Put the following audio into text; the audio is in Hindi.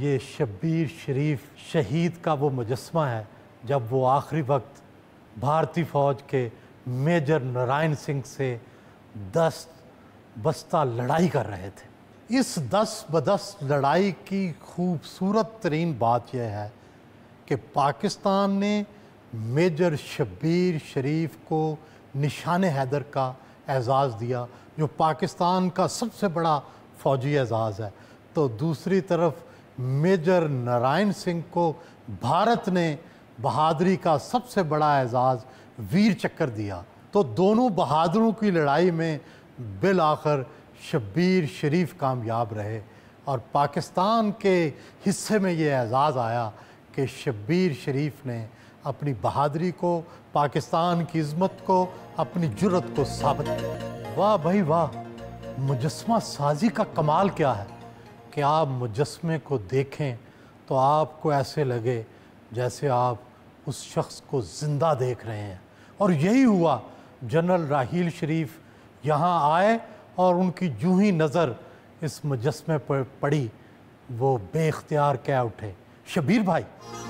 ये शब्बीर शरीफ शहीद का वो मुजस्मा है जब वो आखिरी वक्त भारतीय फ़ौज के मेजर नारायण सिंह से दस बस्ता लड़ाई कर रहे थे इस दस बदस लड़ाई की खूबसूरत तरीन बात यह है कि पाकिस्तान ने मेजर शब्बीर शरीफ को निशान हैदर का एजाज़ दिया जो पाकिस्तान का सबसे बड़ा फ़ौजी एजाज़ है तो दूसरी तरफ मेजर नारायण सिंह को भारत ने बहादरी का सबसे बड़ा एजाज़ वीर चक्कर दिया तो दोनों बहादुरों की लड़ाई में बिल आखिर शब्बीर शरीफ कामयाब रहे और पाकिस्तान के हिस्से में ये एजाज़ आया कि शब्बीर शरीफ ने अपनी बहादरी को पाकिस्तान की इज़्मत को अपनी जुरत को साबित किया वाह भाई वाह मुजस्मा साजी का कमाल क्या है कि आप मुजस्मे को देखें तो आपको ऐसे लगे जैसे आप उस शख्स को ज़िंदा देख रहे हैं और यही हुआ जनरल राहील शरीफ यहाँ आए और उनकी जूँ ही नज़र इस मुजस्मे पर पड़ी वो बेख्तियार क्या उठे शबीर भाई